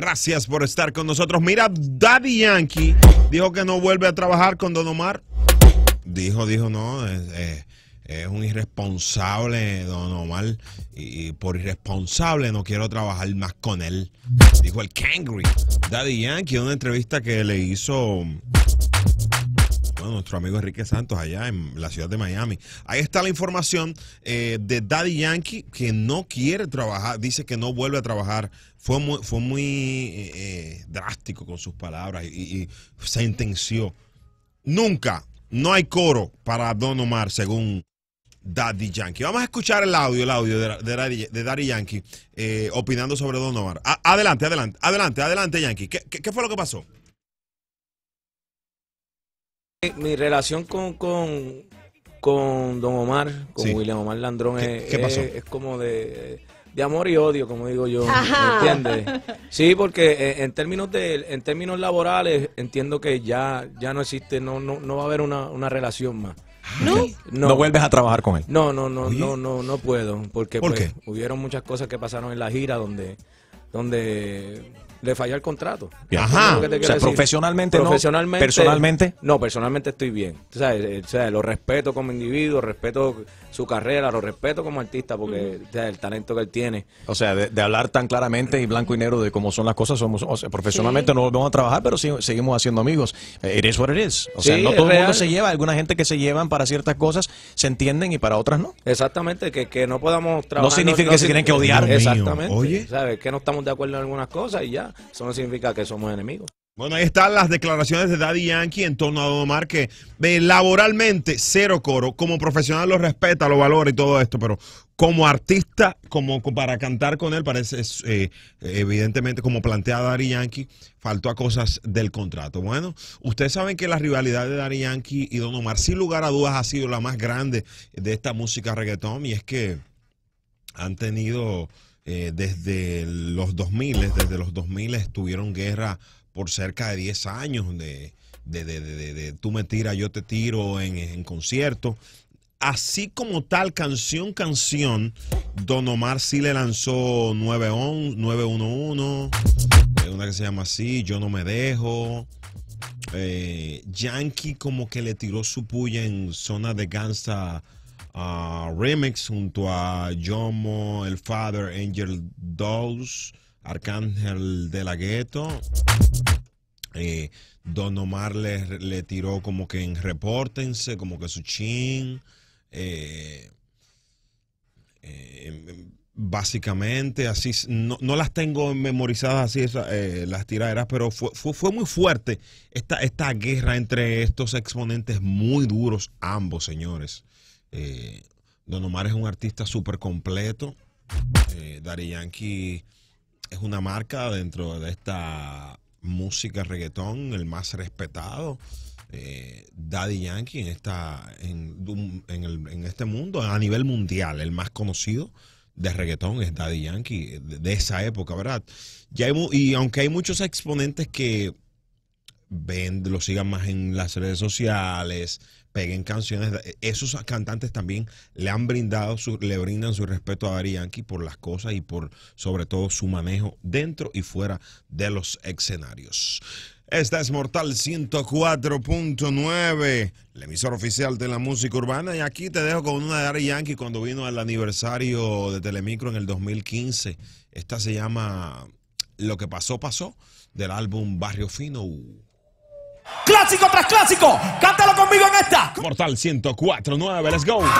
Gracias por estar con nosotros. Mira, Daddy Yankee dijo que no vuelve a trabajar con Don Omar. Dijo, dijo, no, es, un irresponsable Don Omar. Y, por irresponsable no quiero trabajar más con él. Dijo el Kangri. Daddy Yankee, una entrevista que le hizo nuestro amigo Enrique Santos allá en la ciudad de Miami. Ahí está la información eh, de Daddy Yankee que no quiere trabajar, dice que no vuelve a trabajar. Fue muy, fue muy eh, eh, drástico con sus palabras y, sentenció. Nunca, no hay coro para Don Omar, según Daddy Yankee. Vamos a escuchar el audio, el audio de, Daddy, Yankee opinando sobre Don Omar. adelante, adelante, adelante, adelante, Yankee. qué fue lo que pasó? Mi relación con, con, Don Omar, con William Omar Landrón, es, como de, amor y odio, como digo yo. ¿Me entiendes? Sí, porque eh, en términos de, en términos laborales entiendo que ya, ya no existe, no, no, va a haber una, relación más. ¿No? ¿No? vuelves a trabajar con él? No, no, no, no, no, no puedo. Porque pues hubieron muchas cosas que pasaron en la gira donde, donde le falla el contrato. Ajá. O sea, profesionalmente, profesionalmente no. ¿Personalmente? No, personalmente estoy bien. Eh, o sea, lo respeto como individuo, respeto su carrera, lo respeto como artista porque el talento que él tiene. O sea, de, hablar tan claramente y blanco y negro de cómo son las cosas, somos o sea, profesionalmente no vamos a trabajar, pero seguimos haciendo amigos. Eh, is what it is. O sea, no todo el mundo se lleva. Alguna gente que se llevan para ciertas cosas se entienden y para otras no. Exactamente, que, que no podamos trabajar. No significa que se tienen que odiar. Exactamente. Oye. ¿Sabes? Que no estamos de acuerdo en algunas cosas y ya eso no significa que somos enemigos. Bueno, ahí están las declaraciones de Daddy Yankee en torno a Don Omar, que eh, laboralmente cero coro, como profesional lo respeta, lo valora y todo esto, pero como artista, como para cantar con él, parece, eh, evidentemente, como plantea Daddy Yankee, faltó a cosas del contrato. Bueno, ustedes saben que la rivalidad de Daddy Yankee y Don Omar, sin lugar a dudas, ha sido la más grande de esta música reggaetón, y es que han tenido eh, desde los 2000, desde los 2000 tuvieron guerra por cerca de 10 años de, de, tú me tiras, yo te tiro en, concierto Así como tal, canción, canción, Don Omar sí le lanzó 911, 911 una que se llama así, Yo no me dejo. Eh, Yankee como que le tiró su puya en zona de Ganza Remix junto a Jomo, El Father, Angel Dawes, Arcángel de la Gueto. Eh, Don Omar le, tiró como que en repórtense, como que su chin. Eh, eh, em, em, básicamente, así no, las tengo memorizadas así las tiraderas, pero fue, fue, muy fuerte esta guerra entre estos exponentes muy duros, ambos señores. Eh, Don Omar es un artista súper completo. Eh, Daddy Yankee es una marca dentro de esta música reggaetón, el más respetado. Eh, Daddy Yankee en, en, en, el, en, este mundo, a nivel mundial, el más conocido de reggaetón es Daddy Yankee, de, esa época, ¿verdad? Ya y aunque hay muchos exponentes que ven, lo sigan más en las redes sociales, peguen canciones. Esos cantantes también le han brindado, su, le brindan su respeto a Ari Yankee por las cosas y por sobre todo su manejo dentro y fuera de los escenarios. Esta es Mortal 104.9, la emisora oficial de la música urbana. Y aquí te dejo con una de Ari Yankee cuando vino al aniversario de Telemicro en el 2015. Esta se llama Lo que pasó, pasó, del álbum Barrio Fino. Clásico tras clásico. Cántalo conmigo en esta. Mortal 104.9. Let's go.